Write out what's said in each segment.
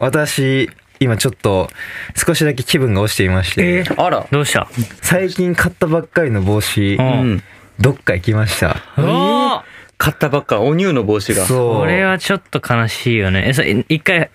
私、今ちょっと少しだけ気分が落ちていまして、えー、あらどうした最近買ったばっかりの帽子、うん、どっか行きました、えー、買ったばっかお乳の帽子がそれはちょっと悲しいよねえそ一回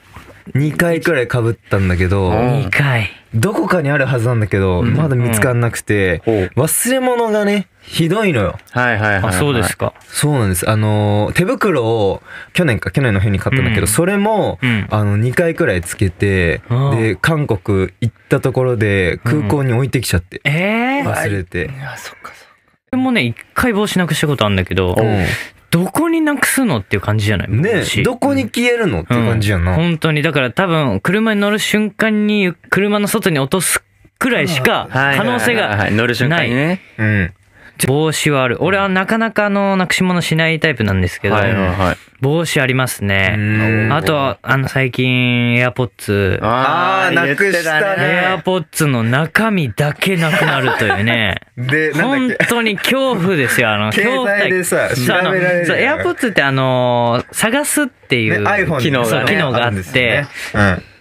2回くらいかぶったんだけど、2回。どこかにあるはずなんだけど、まだ見つかんなくて、忘れ物がね、ひどいのよ。はいはいはい。あ、そうですか。そうなんです。あの、手袋を、去年か、去年の冬に買ったんだけど、それも、あの、2回くらいつけて、で、韓国行ったところで、空港に置いてきちゃって。ええ忘れて。あ、そっかそっか。でもね、1回帽子なくしたことあるんだけど、どこになくすのっていう感じじゃないねどこに消えるの、うん、って感じやな、うん、本当に。だから多分、車に乗る瞬間に、車の外に落とすくらいしか、可能性がない。乗る瞬間にね。うん。帽子はある。俺はなかなかあの、なくし物しないタイプなんですけど、はいはいはい、帽子ありますね。あと、あの、最近、エアポッツ。ああ、なくしたね。エアポッツの中身だけなくなるというね。で、本当に恐怖ですよ、あの、恐怖。携帯でさ、調べられる。エアポッツってあの、探すっていう機能が、ね、機能があって、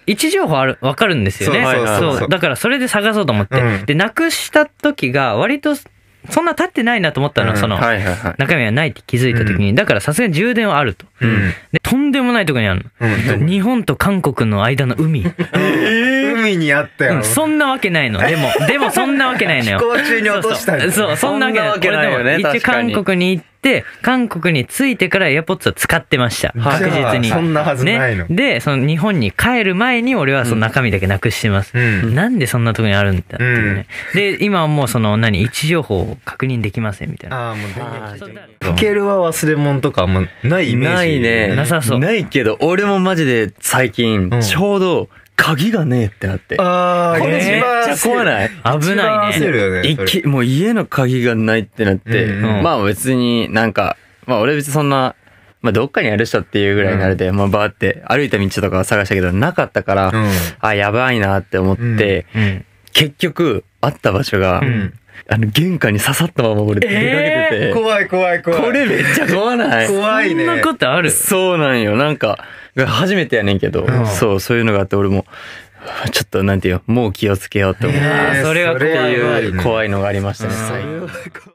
位置情報ある、わかるんですよね。そうだからそれで探そうと思って。うん、で、なくした時が割とそんな経ってないなと思ったの、その、中身はないって気づいた時に、だからさすがに充電はあると。で、とんでもないとこにあるの。日本と韓国の間の海。え ー海にあったよ、うん、そんなわけないのでも でもそんなわけないのよ飛行中に落としたそうそうそんなわけないけないよね一応韓国に行って韓国に着いてからエアポッツは使ってました確実にそんなはずないの、ね、でその日本に帰る前に俺はその中身だけなくしてます、うん、なんでそんなとこにあるんだっていうね、うん、で今はもうその何位置情報を確認できませんみたいなああもう電ケルは忘れ物とかあんまないイメージないねなさそうないけど俺もマジで最近ちょうど、うん鍵がねえってなって。ああ、これめっちゃ怖ない危ないね。一気、もう家の鍵がないってなって、うんうん、まあ別になんか、まあ俺別にそんな、まあどっかにある人っていうぐらいになれで、うん、まあバーって歩いた道とか探したけどなかったから、うん、あ、やばいなって思って、うん結局会った場所が、うん、あの玄関に刺さったまま俺出かけてて、えー、怖い怖い怖いこれめっちゃ怖ない怖いねそんなことあるそうなんよなんか初めてやねんけど、うん、そうそういうのがあって俺もちょっとなんていうもう気をつけようって思う、えー、それは怖い怖いのがありましたね、うん